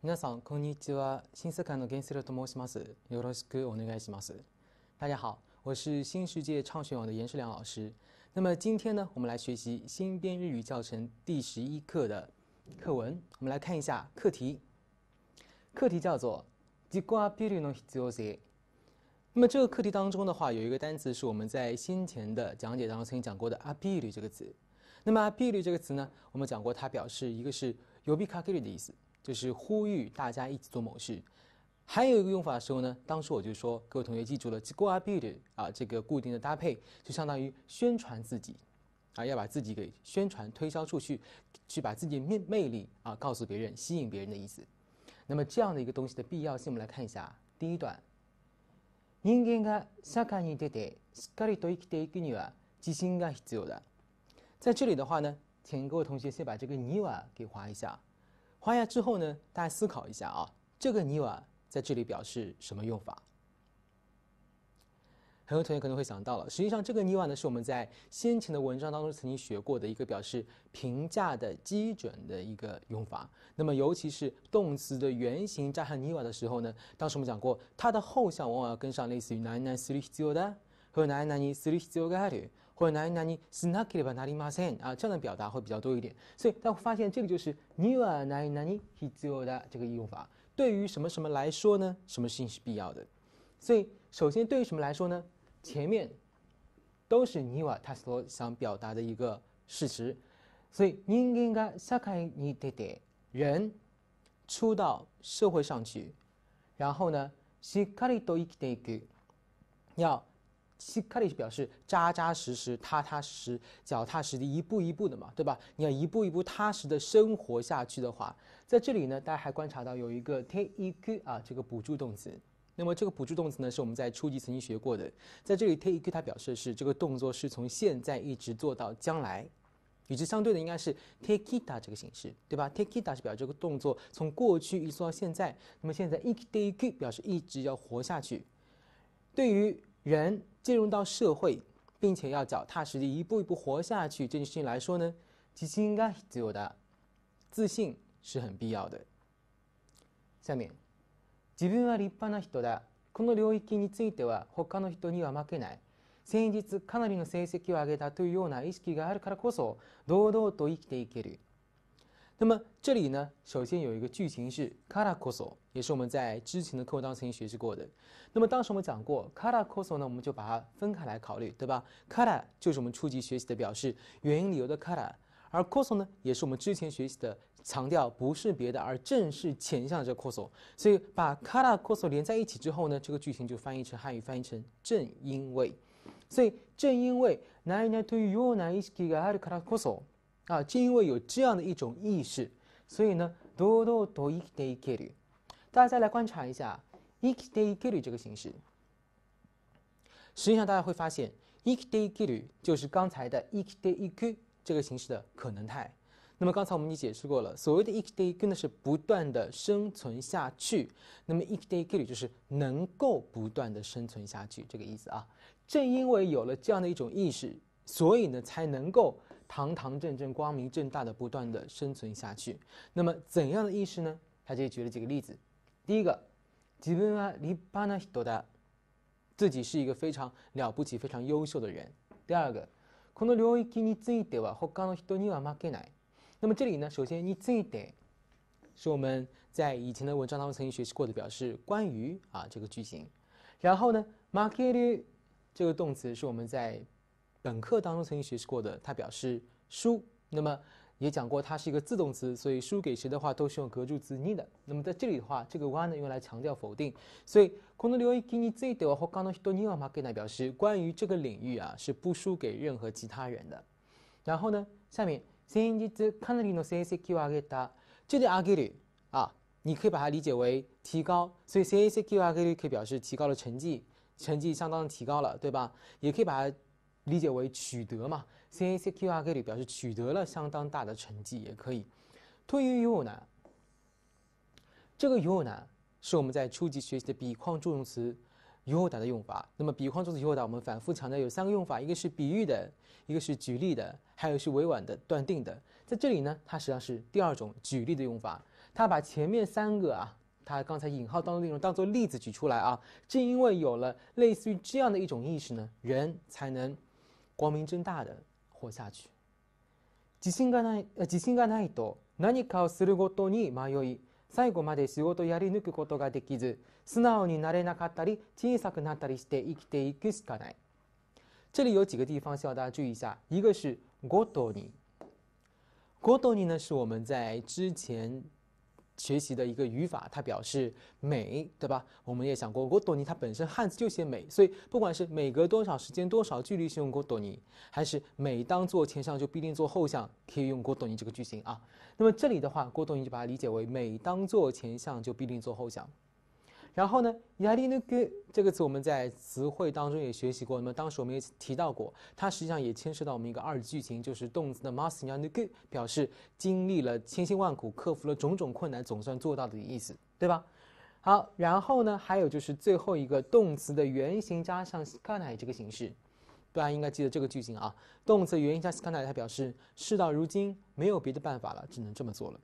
皆さんこんにちは。新世界のゲンと申します。よろしくお願いします。大家好，我是新世界唱学网的严世良老师。那么今天呢，我们来学习新编日语教程第十一课的课文。我们来看一下课题，课题叫做「地瓜皮履の必要性」。那么这个课题当中的话，有一个单词是我们在先前的讲解当中曾经讲过的「皮履」这个词。那么「皮履」这个词呢，我们讲过它表示一个是油皮卡皮履的意思。就是呼吁大家一起做某事，还有一个用法的时候呢，当时我就说各位同学记住了，GUA b i d 啊这个固定的搭配，就相当于宣传自己，啊要把自己给宣传推销出去，去把自己的魅魅力啊告诉别人，吸引别人的意思。那么这样的一个东西的必要性，我们来看一下。第一段，人間が社会に出てしっかりと生きていくには自信が必要だ。在这里的话呢，请各位同学先把这个泥瓦给划一下。发下之后呢，大家思考一下啊，这个尼瓦在这里表示什么用法？很多同学可能会想到了，实际上这个尼瓦呢是我们在先前的文章当中曾经学过的一个表示评价的基准的一个用法。那么尤其是动词的原型加上尼瓦的时候呢，当时我们讲过，它的后项往往要跟上类似于 nanan suru hizoda 和 nanan s n r t h i e o g a r 的。或者哪里哪里，snakily 把哪里骂上啊，这样的表达会比较多一点。所以大家会发现，这个就是 niwa 哪里哪里 hizoda 这个用法，对于什么什么来说呢？什么事情是必要的？所以首先对于什么来说呢？前面都是 niwa 他所想表达的一个事实。所以人应该打开你的的，人出到社会上去，然后呢，shikari do i k t e 要。其这里是表示扎扎实实、踏踏实、实、脚踏实地、一步一步的嘛，对吧？你要一步一步踏实的生活下去的话，在这里呢，大家还观察到有一个 teiku 啊，这个补助动词。那么这个补助动词呢，是我们在初级曾经学过的。在这里 teiku 它表示的是这个动作是从现在一直做到将来，与之相对的应该是 t a k e i t a 这个形式，对吧 t a k e i t a 是表示这个动作从过去一直做到现在。那么现在 ik t e i k 表示一直要活下去。对于人进入到社会，并且要脚踏实地一步一步活下去这件事情来说呢，自信が必要だ。自信是很必要的。下面，自分は立派な人だ。この領域については他の人には負けない。先日かなりの成績を上げたというような意識があるからこそ堂々と生きていける。那么这里呢，首先有一个句型是 kata koso，也是我们在之前的课文当中曾经学习过的。那么当时我们讲过 kata koso 呢，我们就把它分开来考虑，对吧？kata 就是我们初级学习的表示原因理由的 kata，而 koso 呢，也是我们之前学习的强调不是别的，而正是前项这个 koso。所以把 kata koso 连在一起之后呢，这个句型就翻译成汉语翻译成正因为，所以正因为 nai nai nai to you 奈奈对于幼儿园意识があるから s o 啊，正因为有这样的一种意识，所以呢，多多多一德伊给大家再来观察一下一克德伊这个形式。实际上，大家会发现一克德伊就是刚才的一克一伊这个形式的可能态。那么，刚才我们已经解释过了，所谓的伊 day” 库呢是不断的生存下去，那么伊克德伊克就是能够不断的生存下去这个意思啊。正因为有了这样的一种意识，所以呢，才能够。堂堂正正、光明正大的不断的生存下去，那么怎样的意识呢？他这里举了几个例子。第一个，自分は立派な人だ，自己是一个非常了不起、非常优秀的人。第二个，この領域については他の人には負けない。那么这里呢，首先について，是我们在以前的文章当中曾经学习过的，表示关于啊这个句型。然后呢，m a マケ t 这个动词是我们在。本课当中曾经学习过的，它表示输。那么也讲过，它是一个自动词，所以输给谁的话都是用格助词 ni 的。那么在这里的话，这个 wa 呢用来强调否定，所以关于这个领域啊是不输给任何其他人的。然后呢，下面先日かなりの成績をげた、げる啊，你可以把它理解为提高，所以成績をあげる可以表示提高了成绩，成绩相当的提高了，对吧？也可以把它。理解为取得嘛，C A C Q R K 里表示取得了相当大的成绩也可以。退一步呢，这个“ you 呢”是我们在初级学习的比框助动词“ y your 的用法。那么，比框助词“ y 又呢”我们反复强调有三个用法：一个是比喻的，一个是举例的，还有是委婉的断定的。在这里呢，它实际上是第二种举例的用法，它把前面三个啊，它刚才引号当中内容当做例子举出来啊。正因为有了类似于这样的一种意识呢，人才能。光明正大的活下去自信がない自信がないと何かをするごとに迷い最後まで仕事をやり抜くことができず素直になれなかったり小さくなったりして生きていくしかない这里有几个地方需要大家注意一下，一个是 “goto ni” i 呢，是我们在之前学习的一个语法，它表示每，对吧？我们也想过，过多年它本身汉字就写每，所以不管是每隔多少时间、多少距离，使用过多年，还是每当做前项就必定做后项，可以用过多年这个句型啊。那么这里的话，过多年就把它理解为每当做前项就必定做后项。然后呢，这个词我们在词汇当中也学习过。那么当时我们也提到过，它实际上也牵涉到我们一个二级句型，就是动词的 masu ni n u g 表示经历了千辛万苦，克服了种种困难，总算做到的意思，对吧？好，然后呢，还有就是最后一个动词的原型加上 s k a n e 这个形式，大家应该记得这个句型啊。动词原型加 s k a n e 它表示事到如今没有别的办法了，只能这么做了。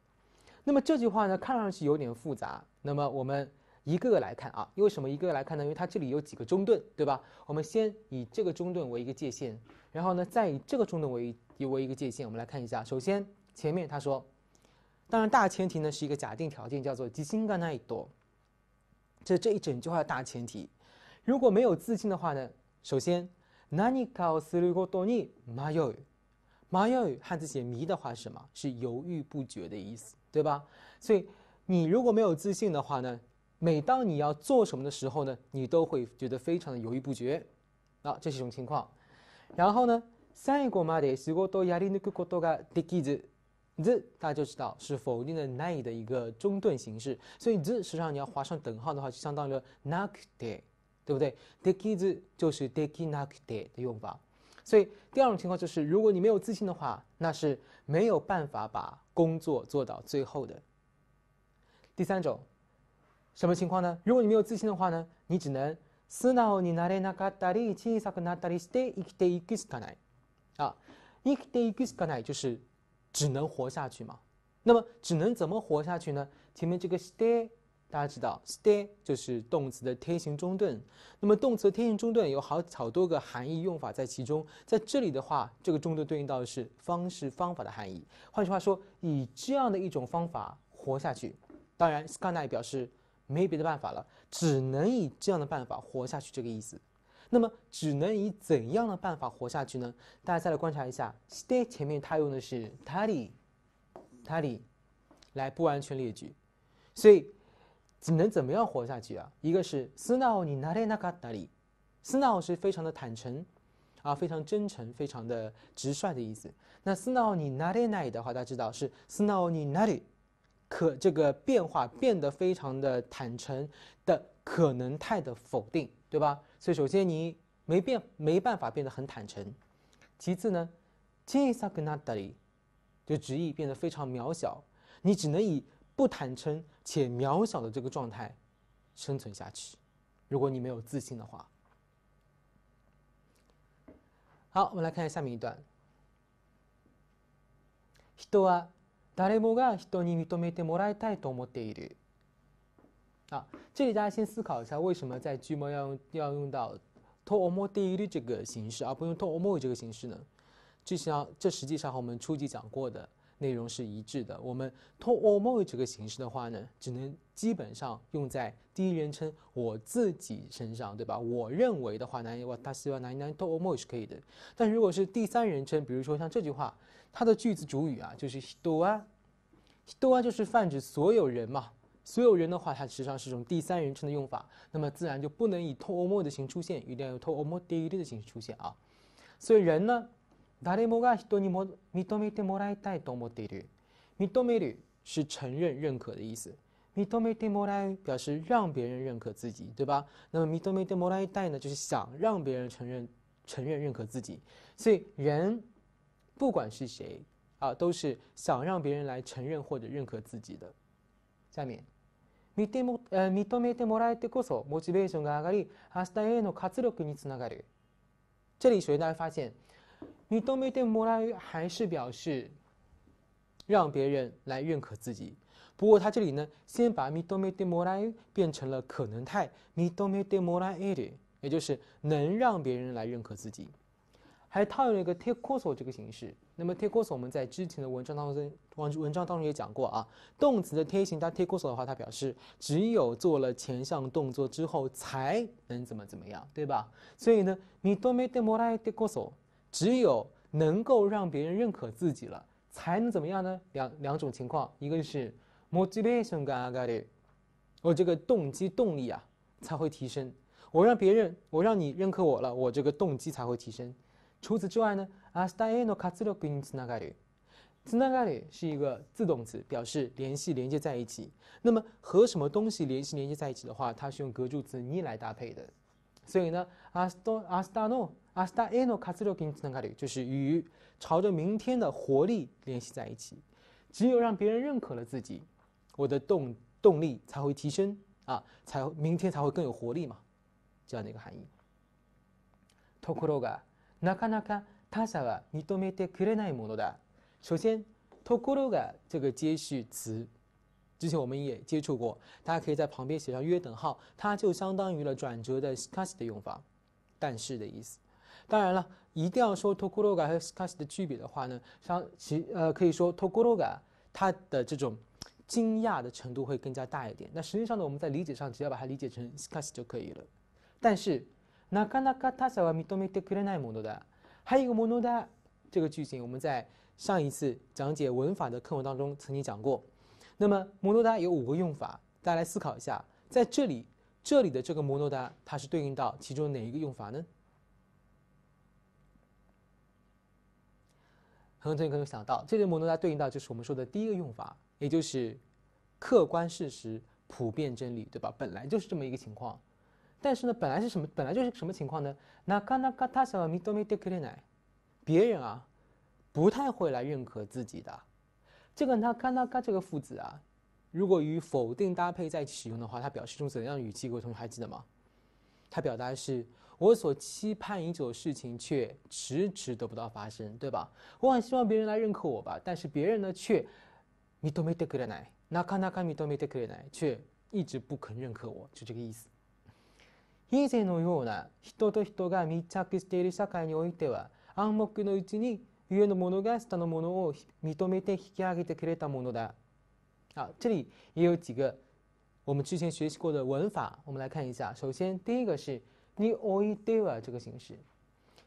那么这句话呢，看上去有点复杂。那么我们。一个个来看啊，为什么一个个来看呢？因为它这里有几个中盾，对吧？我们先以这个中盾为一个界限，然后呢，再以这个中盾为一为一个界限，我们来看一下。首先，前面他说，当然大前提呢是一个假定条件，叫做“即辛格那一朵”，这这一整句话的大前提。如果没有自信的话呢，首先，那你考斯里果多尼马有马有，汉字写“迷”的话是什么？是犹豫不决的意思，对吧？所以你如果没有自信的话呢？每当你要做什么的时候呢，你都会觉得非常的犹豫不决，啊，这是一种情况。然后呢，大家就知道是否定的难以的一个中断形式。所以，这实际上你要划上等号的话，就相当于 k くて，对不对？的句子就是 k 句子的用法。所以，第二种情况就是，如果你没有自信的话，那是没有办法把工作做到最后的。第三种。什么情况呢？如果你没有自信的话呢，你只能。啊，生きていいくしかない就是只能活下去嘛。那么，只能怎么活下去呢？前面这个 stay，大家知道，stay 就是动词的天形中顿。那么，动词天形中顿有好好多个含义用法在其中，在这里的话，这个中顿对应到的是方式方法的含义。换句话说，以这样的一种方法活下去。当然，scanai 表示。没别的办法了，只能以这样的办法活下去，这个意思。那么，只能以怎样的办法活下去呢？大家再来观察一下，stay 前面它用的是 t a d i t a d i 来不完全列举。所以，只能怎么样活下去啊？一个是 s n o ni nae na ga t a l i s n o o 是非常的坦诚啊，非常真诚，非常的直率的意思。那 s n o ni nae n a 的话，大家知道是 s n o ni nae。可这个变化变得非常的坦诚的可能态的否定，对吧？所以首先你没变，没办法变得很坦诚。其次呢，轻易撒给大就执意变得非常渺小。你只能以不坦诚且渺小的这个状态生存下去。如果你没有自信的话。好，我们来看一下下面一段。多誰もが人に認めてもらいたいと思っている。啊，这里大家先思考一下，为什么在句末要用要用到と思っている”这个形式，而不用と思う”这个形式呢？这实际上，这实际上和我们初级讲过的内容是一致的。我们 to or mo 这个形式的话呢，只能基本上用在第一人称我自己身上，对吧？我认为的话呢，我他希望哪一 o or mo 是可以的。但如果是第三人称，比如说像这句话，它的句子主语啊就是 d o 啊 d o 啊就是泛指所有人嘛。所有人的话，它实际上是一种第三人称的用法，那么自然就不能以 to or mo 的形式出现，一定要用 to or mo 第一人称的形式出现啊。所以人呢？誰もが人にも認めてもらいたいと思っている。認める是承認認可的意思。認めてもらう表示让别人认可自己，对吧？那么認めてもらいたい呢，就是想让别人承認承認认可自己。所以人不管是谁啊，都是想让别人来承认或者認可自己的。下面。見てもえ認めてもらえてこそモチベーションが上がり明日への活力につながる。这里首大家发现你都没得莫来，还是表示让别人来认可自己。不过他这里呢，先把“你都没得莫来”变成了可能态“你都没得莫来”，也就是能让别人来认可自己。还套用了一个 “take s そ”这个形式。那么 “take s そ”，我们在之前的文章当中，文章当中也讲过啊，动词的 “take 形”加 “take こそ”的话，它表示只有做了前项动作之后，才能怎么怎么样，对吧？所以呢，“你都没得莫来 r s そ”。只有能够让别人认可自己了，才能怎么样呢？两两种情况，一个是 motivation 噶阿嘎的，我这个动机动力啊才会提升。我让别人，我让你认可我了，我这个动机才会提升。除此之外呢，asano kazu no bin t s n a g a r i t s n a g a r i 是一个自动词，表示联系、连接在一起。那么和什么东西联系、连接在一起的话，它是用格助词 ni 来搭配的。所以呢，asano。アスタエ诺卡斯ル金ンとなる、就是与朝着明天的活力联系在一起。只有让别人认可了自己，我的动动力才会提升啊，才明天才会更有活力嘛，这样的一个含义。ところがなかなか他者は認めてくれないものだ。首先，ところが这个接续词，之前我们也接触过，大家可以在旁边写上约等号，它就相当于了转折的カシ的用法，但是的意思。当然了，一定要说 t o k u r o g a 和 s k a s h 的区别的话呢，像其呃可以说 t o k u r o g a 它的这种惊讶的程度会更加大一点。那实际上呢，我们在理解上只要把它理解成 s k a s h 就可以了。但是 nagana kata sa wa m i t e e a m o a 还有一个 monoda 这个句型，我们在上一次讲解文法的课文当中曾经讲过。那么 monoda 有五个用法，大家来思考一下，在这里这里的这个 monoda 它是对应到其中哪一个用法呢？很多同学可能想到，这个摩盾它对应到就是我们说的第一个用法，也就是客观事实、普遍真理，对吧？本来就是这么一个情况。但是呢，本来是什么？本来就是什么情况呢？别人啊，不太会来认可自己的。这个“那卡那卡”这个副词啊，如果与否定搭配在一起使用的话，它表示一种怎样语气？各位同学还记得吗？它表达的是。我所期盼已久的事情却迟迟得不到发生，对吧？我很希望别人来认可我吧，但是别人呢却，你都没得れない、なかなか認めてくれない，却一直不肯认可我，就这个意思。現在のような人と人が密着している社会においては、暗黙のうちに上の下のものを認めて引き上げてくれたものだ。啊，这里也有几个我们之前学习过的文法，我们来看一下。首先，第一个是。你 i イ i イワ这个形式，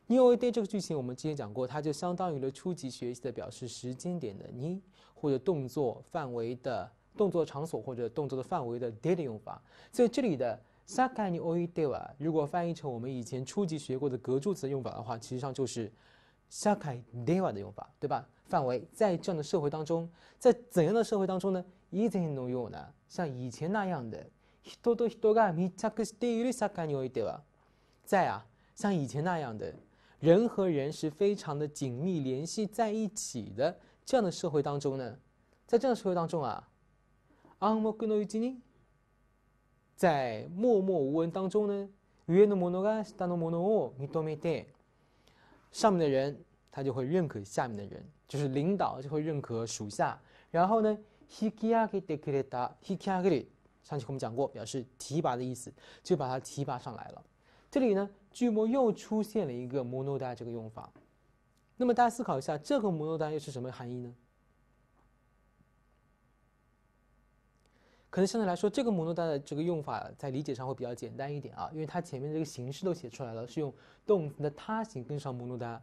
你オイデイ这个句型我们之前讲过，它就相当于了初级学习的表示时间点的 n 你或者动作范围的动作场所或者动作的范围的デイ的用法。所以这里的さかに i イ i イワ如果翻译成我们以前初级学过的格助词用法的话，其实上就是さ d デ v a 的用法，对吧？范围在这样的社会当中，在怎样的社会当中呢？以前のような像以前那样的人と人が密着しているさかにおいては在啊，像以前那样的人和人是非常的紧密联系在一起的。这样的社会当中呢，在这样的社会当中啊，在默默无闻当中呢，上面的人他就会认可下面的人，就是领导就会认可属下。然后呢，上期我们讲过，表示提拔的意思，就把他提拔上来了。这里呢，巨魔又出现了一个 “monoda” 这个用法。那么大家思考一下，这个 “monoda” 又是什么含义呢？可能相对来说，这个 “monoda” 的这个用法在理解上会比较简单一点啊，因为它前面这个形式都写出来了，是用动词的他形跟上 “monoda”。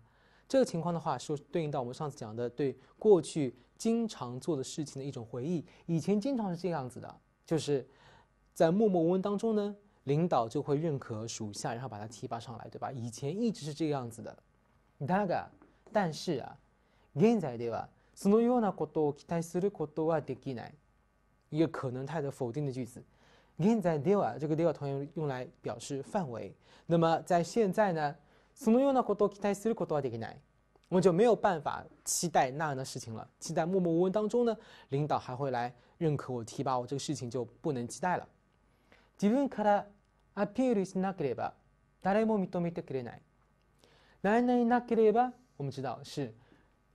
这个情况的话，是对应到我们上次讲的对过去经常做的事情的一种回忆。以前经常是这样子的，就是在默默无闻当中呢。领导就会认可属下，然后把他提拔上来，对吧？以前一直是这个样子的。だが、但是啊，現在ではそのようなことを期待することはできない。一个可能态的否定的句子。現在では这个では同样用来表示范围。那么在现在呢？そのようなことを期待することはできない。我就没有办法期待那样的事情了。期待默默无闻当中呢，领导还会来认可我、提拔我这个事情就不能期待了。自分から。appears not g 誰も認めてくれない。ないないなければ，我们知道是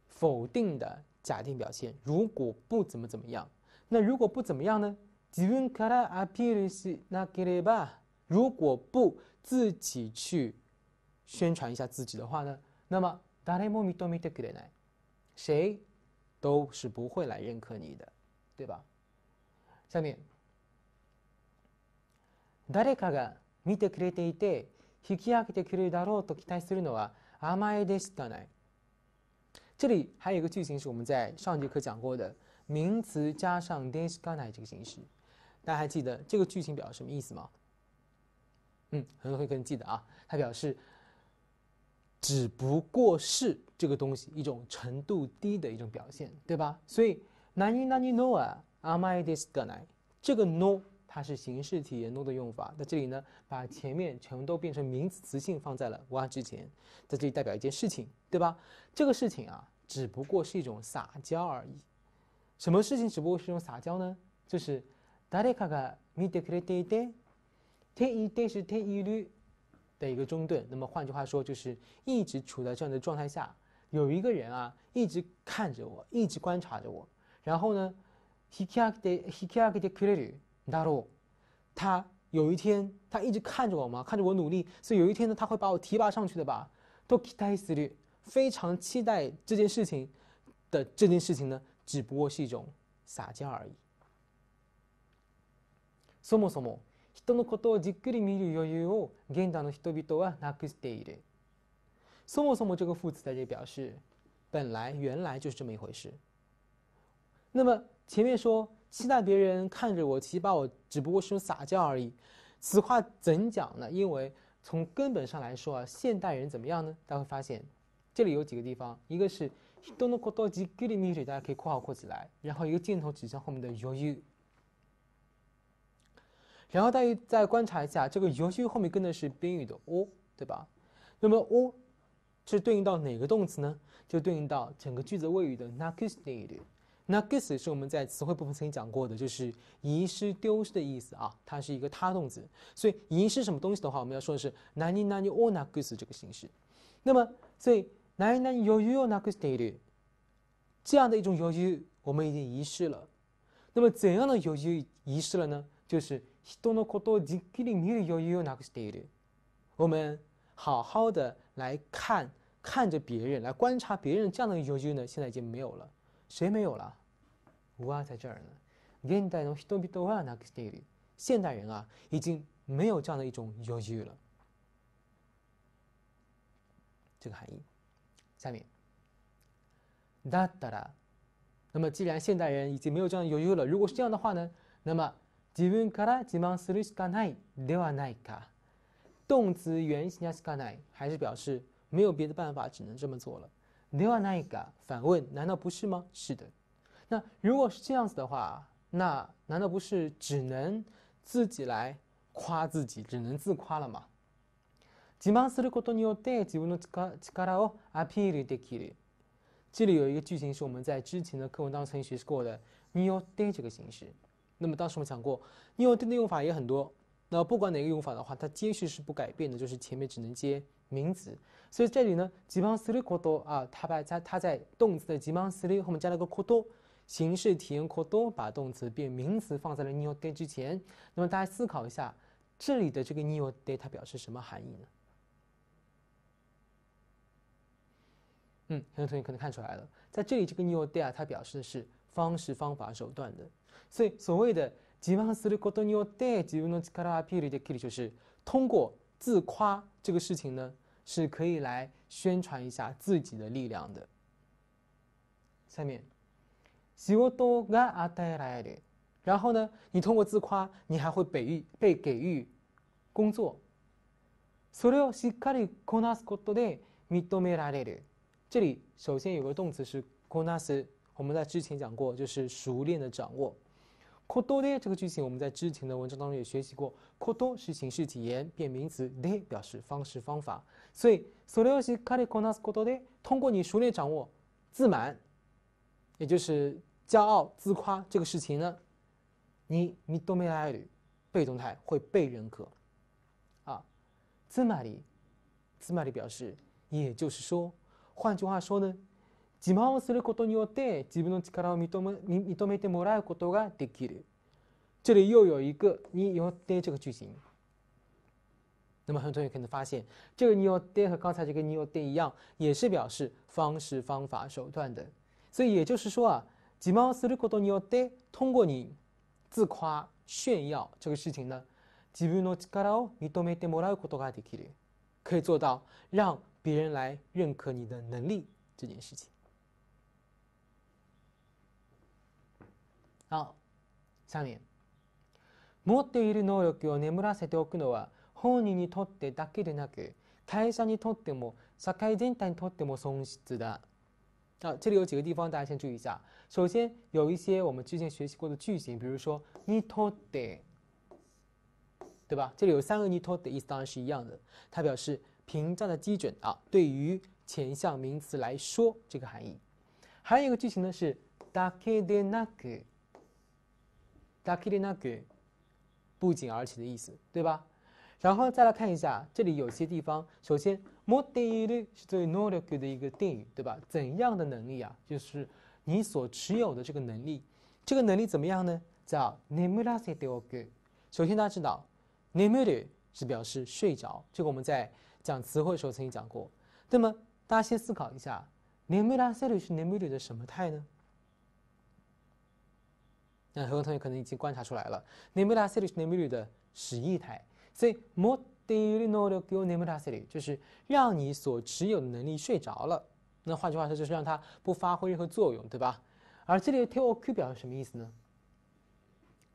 否定的假定表现。如果不怎么怎么样，那如果不怎么样呢？自分から appears not g 如果不自己去宣传一下自己的话呢，那么誰も認めてくれない，谁都是不会来认可你的，对吧？下面。誰かが見てくれていて引き上げてくれるだろうと期待するのは甘えでしかない。这里还有一个句型是我们在上节课讲过的，名词加上 d e s h k a n a 这个形式。大家还记得这个句型表示什么意思吗？嗯，很い。可能记得啊。它表示只不过是这个东西一种程度低的一种表现，对吧？所以 nani nani no a amai d e s k a n a 这个 no 它是形式体言动的用法，在这里呢，把前面全都变成名词词性放在了“哇”之前，在这里代表一件事情，对吧？这个事情啊，只不过是一种撒娇而已。什么事情只不过是一种撒娇呢？就是“达里卡卡米迪克里爹爹”，“天一”“天是天一绿”的一个中断。那么换句话说，就是一直处在这样的状态下，有一个人啊，一直看着我，一直观察着我。然后呢，“希克阿克的希克阿克的克里里”。大陆，他有一天，他一直看着我嘛，看着我努力，所以有一天呢，他会把我提拔上去的吧？都期待死非常期待这件事情的这件事情呢，只不过是一种撒娇而已。そもそも人のことをじっくり見る余裕を現代の人々はなくしている。そもそも这个副词在里表示本来、原来就是这么一回事。那么前面说。期待别人看着我，其实把我只不过是用撒娇而已。此话怎讲呢？因为从根本上来说啊，现代人怎么样呢？大家会发现，这里有几个地方，一个是东の国道に隔里密水，大家可以括号括起来，然后一个箭头指向后面的游戏。然后大家再观察一下，这个游戏后面跟的是宾语的を，对吧？那么を，是对应到哪个动词呢？就对应到整个句子谓语的なく e d 那 g u e s s 是我们在词汇部分曾经讲过的，就是遗失、丢失的意思啊，它是一个他动词。所以遗失什么东西的话，我们要说的是 nani nani o na g e s s 这个形式。那么，所以 nani yo yo na g e s s d i d 这样的一种犹豫我们已经遗失了。那么怎样的犹豫遗失了呢？就是 shi dono koto jikiri m i r yo y s d i 我们好好的来看看着别人来观察别人这样的犹豫呢，现在已经没有了。谁没有了？我在这儿呢。现代の人々はなくしている。现代人啊，已经没有这样的一种犹豫了。这个含义。下面哒哒哒。那么，既然现代人已经没有这样犹豫了，如果是这样的话呢？那么自分から自慢するしかないではないか。动词原形なしかない，还是表示没有别的办法，只能这么做了。ではないか？反问，难道不是吗？是的。那如果是这样子的话，那难道不是只能自己来夸自己，只能自夸了吗？这里有一个句型是我们在之前的课文当中曾经学习过的，ニオデ这个形式。那么当时我们讲过，ニオデ的用法也很多。那不管哪个用法的话，它接续是不改变的，就是前面只能接名词。所以这里呢，ジマスリコト啊，它把在它在动词的ジマスリ后面加了个コト。形式体验过多，把动词变名词放在了 new day 之前。那么大家思考一下，这里的这个 new day 它表示什么含义呢？嗯，很多同学可能看出来了，在这里这个 new day 啊，它表示的是方式、方法、手段的。所以所谓的“吉玛すること new day，吉姆诺奇卡拉皮的杰克就是通过自夸这个事情呢，是可以来宣传一下自己的力量的。下面。许多都俺带来滴，然后呢？你通过自夸，你还会被被给予工作。这里首先有个动词是 c o n 我们在之前讲过，就是熟练的掌握 k o t 这个句型，我们在之前的文章当中也学习过 k o 是形式体言变名词 d 表示方式方法。所以 “sore wa shikari 通过你熟练掌握，自满，也就是。骄傲自夸这个事情呢，你你都没来得被动态会被认可，啊，つまり，つまり表示，也就是说，换句话说呢，这里又有一个你用的这个句型，那么很多同学可能发现，这个你用的和刚才这个你用的一样，也是表示方式、方法、手段的，所以也就是说啊。自慢することによって通過に自夸炫耀这个事情呢，自分の力を認めてもらうことができる，可以做到让别人来认可你的能力这件事情。好，下面持っている能力を眠らせておくのは本人にとってだけでなく会社にとっても社会全体にとっても損失だ。啊，这里有几个地方大家先注意一下。首先有一些我们之前学习过的句型，比如说你 i t 对吧？这里有三个你 i t 意思当然是一样的，它表示屏障的基准啊。对于前项名词来说，这个含义。还有一个句型呢是 dake de naku，dake de n a 不仅而且的意思，对吧？然后再来看一下，这里有些地方，首先 moti 是作为 noroke 的一个定语，对吧？怎样的能力啊？就是。你所持有的这个能力，这个能力怎么样呢？叫 namulasi d o o g 首先，大家知道 namul 是表示睡着，这个我们在讲词汇的时候曾经讲过。那么，大家先思考一下，namulasi 是 namul 的什么态呢？那很多同学可能已经观察出来了，namulasi 是 namul 的实义态。所以，mo t e r i n o d o o g n e m u r a s i 就是让你所持有的能力睡着了。那换句话说，就是让它不发挥任何作用，对吧？而这里的 t a b l Q 表示什么意思呢？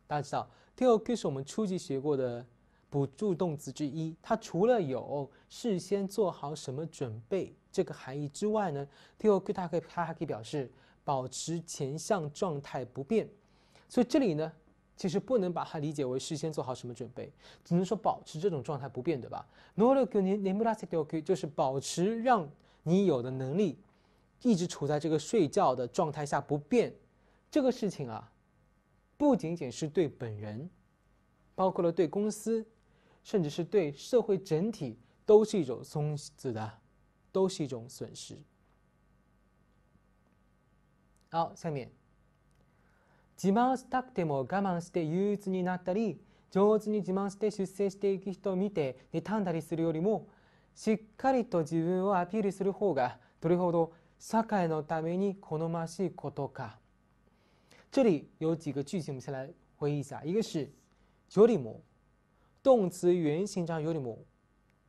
大家知道 t a b l Q 是我们初级学过的辅助动词之一，它除了有事先做好什么准备这个含义之外呢，table Q 它还可以表示保持前向状态不变。所以这里呢，其实不能把它理解为事先做好什么准备，只能说保持这种状态不变，对吧？No table Q，n 您 m 拉塞 table Q，就是保持让。你有的能力，一直处在这个睡觉的状态下不变，这个事情啊，不仅仅是对本人，包括了对公司，甚至是对社会整体，都是一种松子的，都是一种损失。好，下面，自慢したくても我慢して憂鬱になったり、上手に自慢して出世していく人を見て妬んだりするよりも。しっかりと自分をアピールする方がどれほど社会のために好ましいことか。这里有几个句型，我们先来回忆一下。一个是よりも，动词原形加上よりも，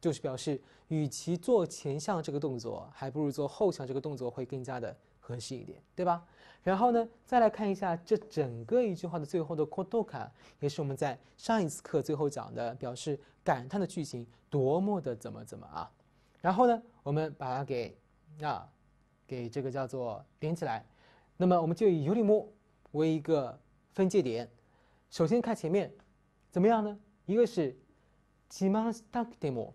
就是表示与其做前项这个动作，还不如做后项这个动作会更加的合适一点，对吧？然后呢，再来看一下这整个一句话的最后的こドカ，也是我们在上一次课最后讲的，表示。感叹的句型多么的怎么怎么啊，然后呢，我们把它给啊，给这个叫做连起来，那么我们就以尤里莫为一个分界点，首先看前面怎么样呢？一个是急忙达德莫，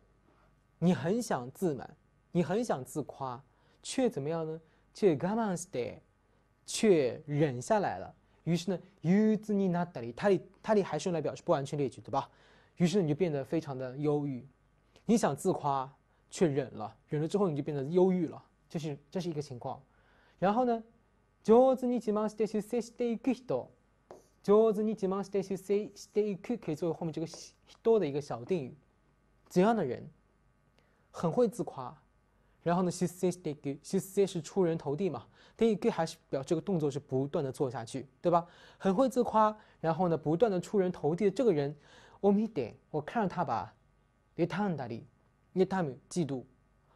你很想自满，你很想自夸，却怎么样呢？却甘曼斯德，却忍下来了。于是呢，尤子尼纳达里，他里他里还是用来表示不完全列举，对吧？于是你就变得非常的忧郁，你想自夸，却忍了，忍了之后你就变得忧郁了，这是这是一个情况。然后呢，上ずに自慢して出世していく人，上ずに自慢して出世していく可以作为后面这个多的一个小定语，怎样的人，很会自夸，然后呢，出世していく，出世是出人头地嘛，第一个还是表这个动作是不断的做下去，对吧？很会自夸，然后呢，不断的出人头地的这个人。我没得，我看着他吧，别他们打理，因他们嫉妒。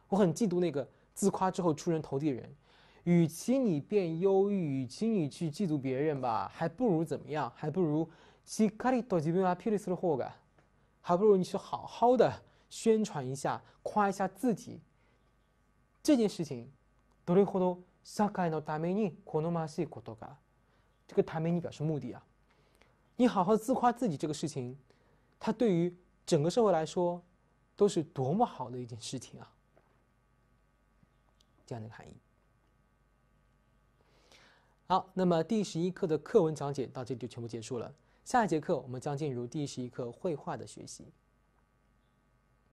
我很嫉妒那个自夸之后出人头地的人。与其你变忧郁，与其你去嫉妒别人吧，还不如怎么样？还不如？还不如你是好好的宣传一下，夸一下自己。这件事情，多里好多，萨卡诺达梅尼，库诺马西库多嘎。这个达梅尼表示目的啊，你好好自夸自己这个事情。它对于整个社会来说，都是多么好的一件事情啊！这样的含义。好，那么第十一课的课文讲解到这里就全部结束了。下一节课我们将进入第十一课绘画的学习。